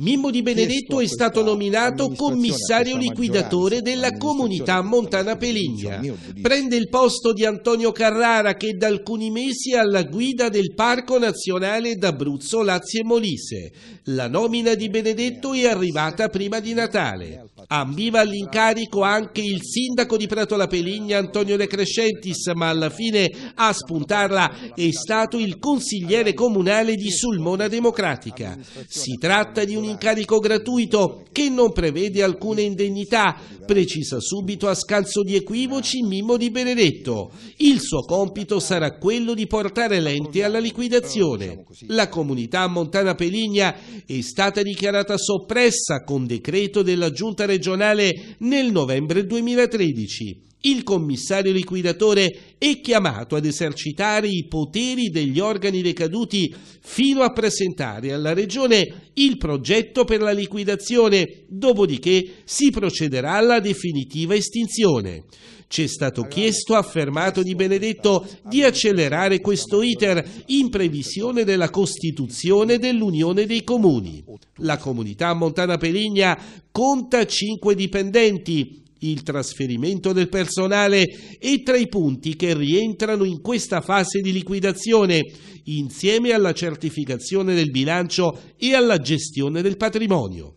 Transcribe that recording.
Mimmo Di Benedetto è stato nominato commissario liquidatore della comunità montana Peligna. Prende il posto di Antonio Carrara che da alcuni mesi è alla guida del Parco Nazionale d'Abruzzo Lazio e Molise. La nomina di Benedetto è arrivata prima di Natale. Ambiva all'incarico anche il sindaco di Prato la Peligna Antonio De Crescentis, ma alla fine a spuntarla è stato il consigliere comunale di Sulmona Democratica. Si si tratta di un incarico gratuito che non prevede alcuna indennità, precisa subito a scalzo di equivoci Mimmo Di Benedetto. Il suo compito sarà quello di portare l'ente alla liquidazione. La comunità montana Peligna è stata dichiarata soppressa con decreto della giunta regionale nel novembre 2013 il commissario liquidatore è chiamato ad esercitare i poteri degli organi decaduti fino a presentare alla Regione il progetto per la liquidazione, dopodiché si procederà alla definitiva estinzione. Ci è stato chiesto, affermato Di Benedetto, di accelerare questo iter in previsione della Costituzione dell'Unione dei Comuni. La comunità Montana Peligna conta 5 dipendenti, il trasferimento del personale è tra i punti che rientrano in questa fase di liquidazione, insieme alla certificazione del bilancio e alla gestione del patrimonio.